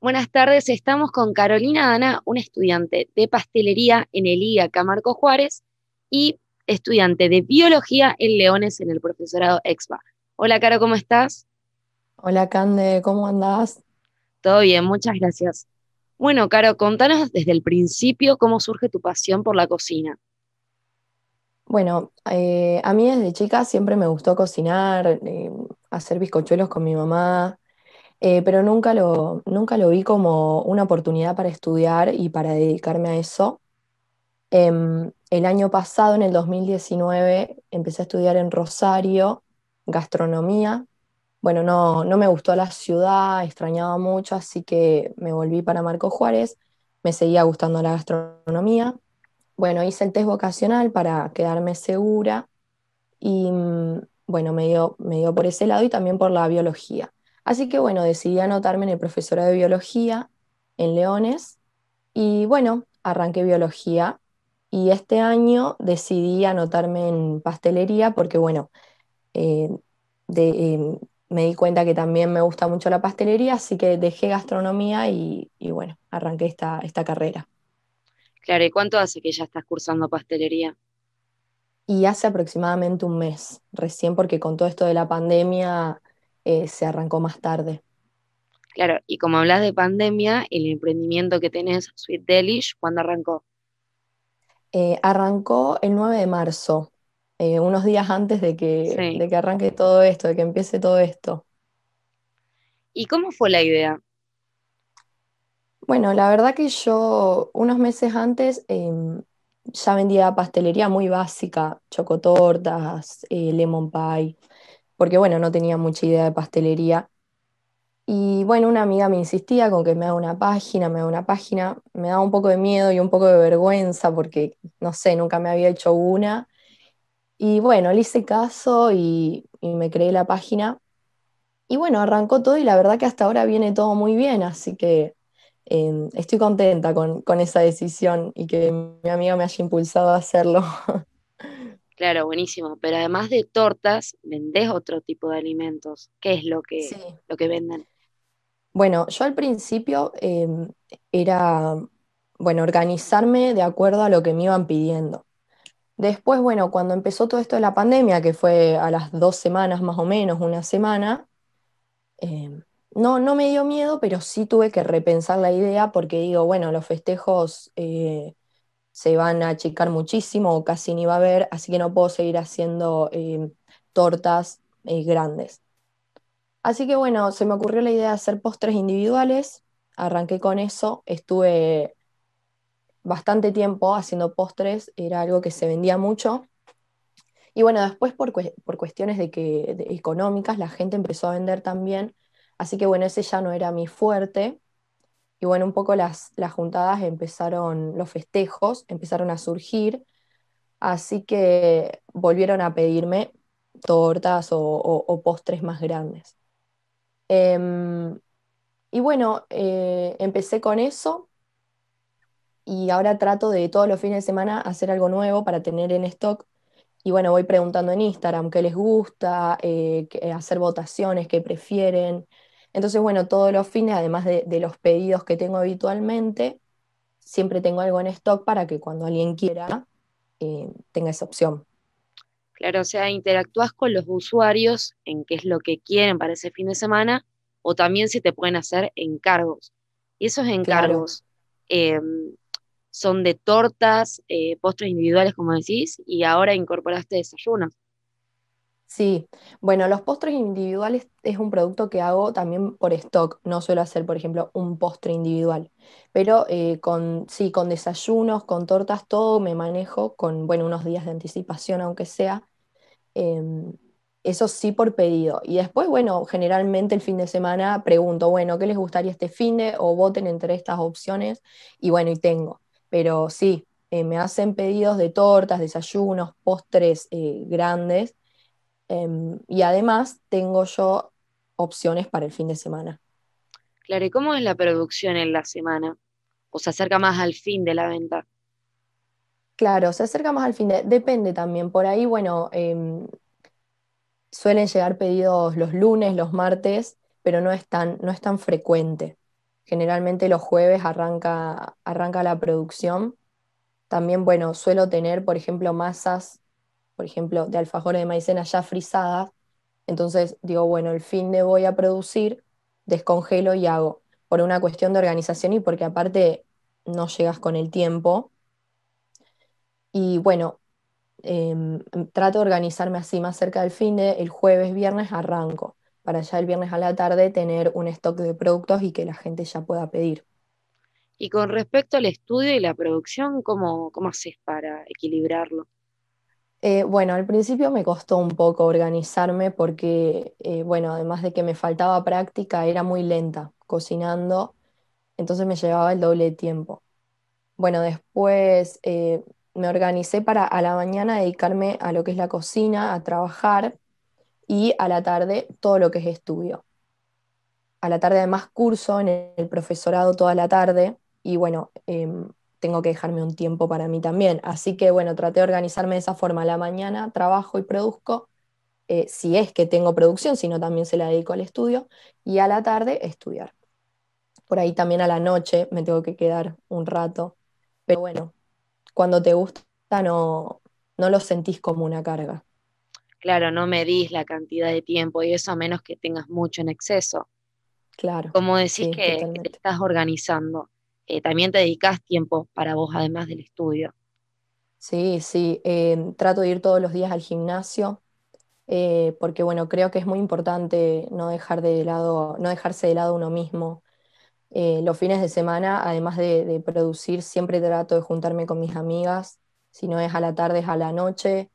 Buenas tardes, estamos con Carolina Dana, una estudiante de pastelería en el IACA Marco Juárez y estudiante de biología en Leones en el profesorado EXPA. Hola, Caro, ¿cómo estás? Hola, Cande, ¿cómo andás? Todo bien, muchas gracias. Bueno, Caro, contanos desde el principio cómo surge tu pasión por la cocina. Bueno, eh, a mí desde chica siempre me gustó cocinar, eh, hacer bizcochuelos con mi mamá, eh, pero nunca lo, nunca lo vi como una oportunidad para estudiar y para dedicarme a eso. Em, el año pasado, en el 2019, empecé a estudiar en Rosario gastronomía. Bueno, no, no me gustó la ciudad, extrañaba mucho, así que me volví para Marco Juárez, me seguía gustando la gastronomía. Bueno, hice el test vocacional para quedarme segura y mm, bueno, me me dio por ese lado y también por la biología. Así que bueno, decidí anotarme en el profesorado de biología en Leones y bueno, arranqué biología y este año decidí anotarme en pastelería porque bueno, eh, eh, me di cuenta que también me gusta mucho la pastelería, así que dejé gastronomía y, bueno, arranqué esta, esta carrera. Claro, ¿y cuánto hace que ya estás cursando pastelería? Y hace aproximadamente un mes, recién porque con todo esto de la pandemia eh, se arrancó más tarde. Claro, y como hablas de pandemia, el emprendimiento que tenés, Sweet Delish, ¿cuándo arrancó? Eh, arrancó el 9 de marzo, eh, unos días antes de que, que arranque todo esto, de que empiece todo esto. ¿Y cómo fue la idea? Bueno, la verdad que yo unos meses antes em, ya vendía pastelería muy básica, chocotortas, lemon pie, porque bueno, no tenía mucha idea de pastelería. Y bueno, una amiga me insistía con que me haga una página, me haga una página. Me daba un poco de miedo y un poco de vergüenza porque, no sé, nunca me había hecho una. Y bueno, le hice caso y, me creé la página. Y bueno, arrancó todo y la verdad que hasta ahora viene todo muy bien, así que em, estoy contenta con, con esa decisión y que mi amiga me haya impulsado a hacerlo. Claro, buenísimo. Pero además de tortas, vendés otro tipo de alimentos. ¿Qué es lo que, lo que venden? Bueno, yo al principio em, era, bueno, organizarme de acuerdo a lo que me iban pidiendo. Después, bueno, cuando empezó todo esto de la pandemia, que fue a las dos semanas más o menos, una semana, em, no, no me dio miedo, pero sí tuve que repensar la idea porque digo, bueno, los festejos eh, se van a achicar muchísimo o casi ni va a haber, así que no puedo seguir haciendo eh, tortas eh, grandes. Así que bueno, se me ocurrió la idea de hacer postres individuales, arranqué con eso, estuve bastante tiempo haciendo postres, era algo que se vendía mucho. Y bueno, después por, cuestiones de que, económicas la gente empezó a vender también, así que bueno, ese ya no era mi fuerte, y bueno, un poco las, juntadas empezaron, los festejos empezaron a surgir, así que volvieron a pedirme tortas o, postres más grandes. Em, y bueno, eh, empecé con eso y ahora trato de todos los fines de semana hacer algo nuevo para tener en stock. Y bueno, voy preguntando en Instagram qué les gusta, eh, hacer votaciones, qué prefieren. Entonces, bueno, todos los fines, además de, los pedidos que tengo habitualmente, siempre tengo algo en stock para que cuando alguien quiera eh, tenga esa opción. Claro, o sea, interactúas con los usuarios en qué es lo que quieren para ese fin de semana o también si te pueden hacer encargos. Y esos encargos em, son de tortas, eh, postres individuales, como decís, y ahora incorporaste desayunos. Sí, bueno, los postres individuales es un producto que hago también por stock, no suelo hacer, por ejemplo, un postre individual, pero eh, con, sí, con desayunos, con tortas, todo me manejo con, bueno, unos días de anticipación, aunque sea, em, eso sí por pedido. Y después, bueno, generalmente el fin de semana pregunto, bueno, ¿qué les gustaría este fin de? O voten entre estas opciones y bueno, y tengo, pero sí, eh, me hacen pedidos de tortas, desayunos, postres eh, grandes Em, y además tengo yo opciones para el fin de semana. Claro, ¿y cómo es la producción en la semana? ¿O se acerca más al fin de la venta? Claro, se acerca más al fin de... Depende también. Por ahí, bueno, em, suelen llegar pedidos los lunes, los martes, pero no es tan, no es tan frecuente. Generalmente los jueves arranca, arranca la producción. También, bueno, suelo tener, por ejemplo, masas por ejemplo, de alfajores de maicena ya frisadas. Entonces digo, bueno, el fin de voy a producir, descongelo y hago, por una cuestión de organización y porque aparte no llegas con el tiempo. Y bueno, em, trato de organizarme así más cerca del fin de, el jueves, viernes arranco, para ya el viernes a la tarde tener un stock de productos y que la gente ya pueda pedir. Y con mm. respecto al estudio y la producción, ¿cómo, cómo haces para equilibrarlo? Eh, bueno, al principio me costó un poco organizarme porque, eh, bueno, además de que me faltaba práctica, era muy lenta cocinando, entonces me llevaba el doble de tiempo. Bueno, después eh, me organicé para a la mañana dedicarme a lo que es la cocina, a trabajar y a la tarde todo lo que es estudio. A la tarde además curso en el profesorado toda la tarde y bueno, em, tengo que dejarme un tiempo para mí también. Así que bueno, traté de organizarme de esa forma. a La mañana trabajo y produzco, eh, si es que tengo producción, sino también se la dedico al estudio, y a la tarde estudiar. Por ahí también a la noche me tengo que quedar un rato, pero bueno, cuando te gusta no, no lo sentís como una carga. Claro, no medís la cantidad de tiempo y eso a menos que tengas mucho en exceso. Claro. Como decís que, estás organizando. Eh, también te dedicas tiempo para vos, además del estudio. Sí, sí, eh, trato de ir todos los días al gimnasio, eh, porque bueno, creo que es muy importante no, dejar de lado, no dejarse de lado uno mismo. los fines de semana, además de, producir, siempre trato de juntarme con mis amigas, si no es a la tarde, es a la noche,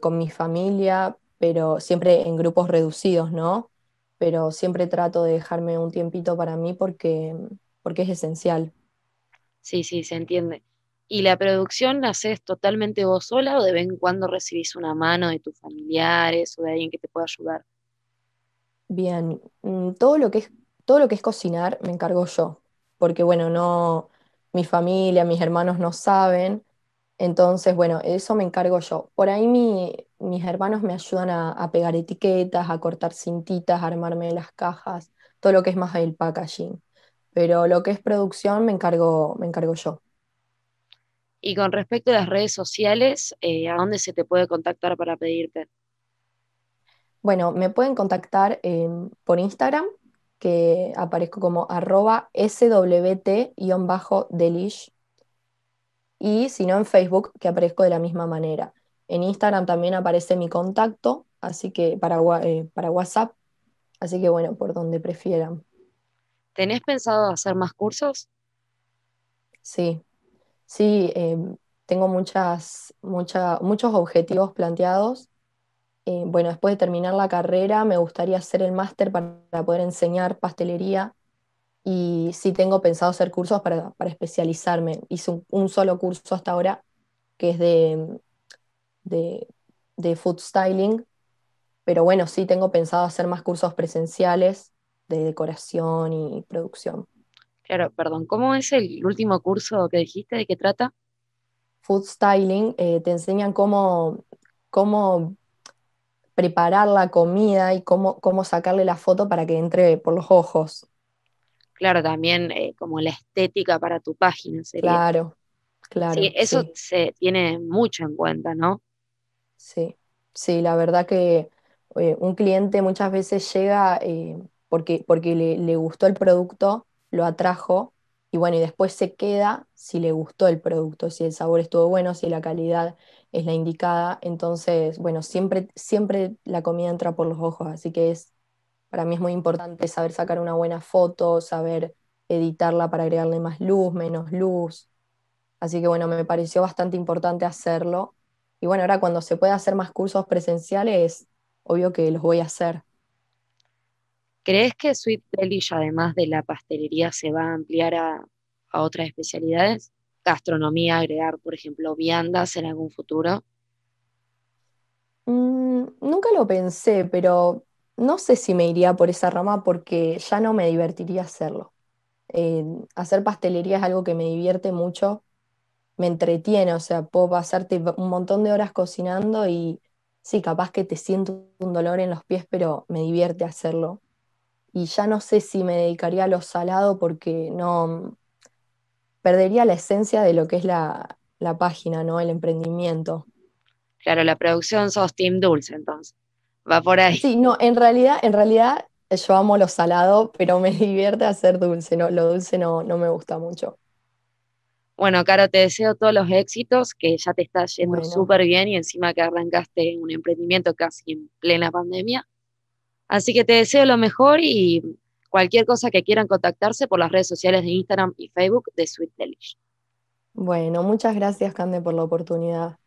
con mi familia, pero siempre en grupos reducidos, ¿no? Pero siempre trato de dejarme un tiempito para mí porque porque es esencial. Sí, sí, se entiende. ¿Y la producción la haces totalmente vos sola o de vez en cuando recibís una mano de tus familiares o de alguien que te pueda ayudar? Bien, mm, todo lo que es, todo lo que es cocinar me encargo yo, porque bueno, no, mi familia, mis hermanos no saben, entonces bueno, eso me encargo yo. Por ahí mis hermanos me ayudan a, a pegar etiquetas, a cortar cintitas, a armarme las cajas, todo lo que es más el packaging pero lo que es producción me encargo, me encargo yo. Y con respecto a las redes sociales, eh, ¿a dónde se te puede contactar para pedirte? Bueno, me pueden contactar eh, por Instagram, que aparezco como arroba swt-delish. Y si no en Facebook, que aparezco de la misma manera. En Instagram también aparece mi contacto, así que para eh, WhatsApp. Así que bueno, por donde prefieran. ¿Tenés pensado hacer más cursos? Sí, sí, eh, tengo muchas, muchos objetivos planteados. Eh, bueno, después de terminar la carrera me gustaría hacer el máster para poder enseñar pastelería y sí tengo pensado hacer cursos para, especializarme. Hice un, solo curso hasta ahora que es de, de, food styling, pero bueno, sí tengo pensado hacer más cursos presenciales de decoración y producción. Claro, perdón, ¿cómo es el último curso que dijiste? ¿De qué trata? Food Styling, eh, te enseñan cómo, cómo preparar la comida y cómo, cómo sacarle la foto para que entre por los ojos. Claro, también eh, como la estética para tu página. Sería. Claro, claro. Sí, eso se tiene mucho en cuenta, ¿no? Sí, sí, la verdad que eh, un cliente muchas veces llega porque, porque le, gustó el producto, lo atrajo y bueno, y después se queda si le gustó el producto, si el sabor estuvo bueno, si la calidad es la indicada. Entonces, bueno, siempre, siempre la comida entra por los ojos, así que es, para mí es muy importante saber sacar una buena foto, saber editarla para agregarle más luz, menos luz. Así que bueno, me pareció bastante importante hacerlo. Y bueno, ahora cuando se pueda hacer más cursos presenciales, obvio que los voy a hacer. ¿Crees que Sweet Delish, además de la pastelería, se va a ampliar a, otras especialidades? ¿Gastronomía, agregar, por ejemplo, viandas en algún futuro? Mm, nunca lo pensé, pero no sé si me iría por esa rama porque ya no me divertiría hacerlo. Eh, hacer pastelería es algo que me divierte mucho, me entretiene, o sea, puedo pasarte un montón de horas cocinando y sí, capaz que te siento un dolor en los pies, pero me divierte hacerlo y ya no sé si me dedicaría a lo salado porque no perdería la esencia de lo que es la, página, ¿no? El emprendimiento. Claro, la producción sos Team Dulce, entonces. Va por ahí. Sí, no, en realidad, en realidad yo amo lo salado, pero me divierte hacer dulce, no, lo dulce no, no me gusta mucho. Bueno, Caro, te deseo todos los éxitos, que ya te está yendo súper bien y encima que arrancaste un emprendimiento casi en plena pandemia. Así que te deseo lo mejor y cualquier cosa que quieran contactarse por las redes sociales de Instagram y Facebook de Sweet Delish. Bueno, muchas gracias, Cande, por la oportunidad.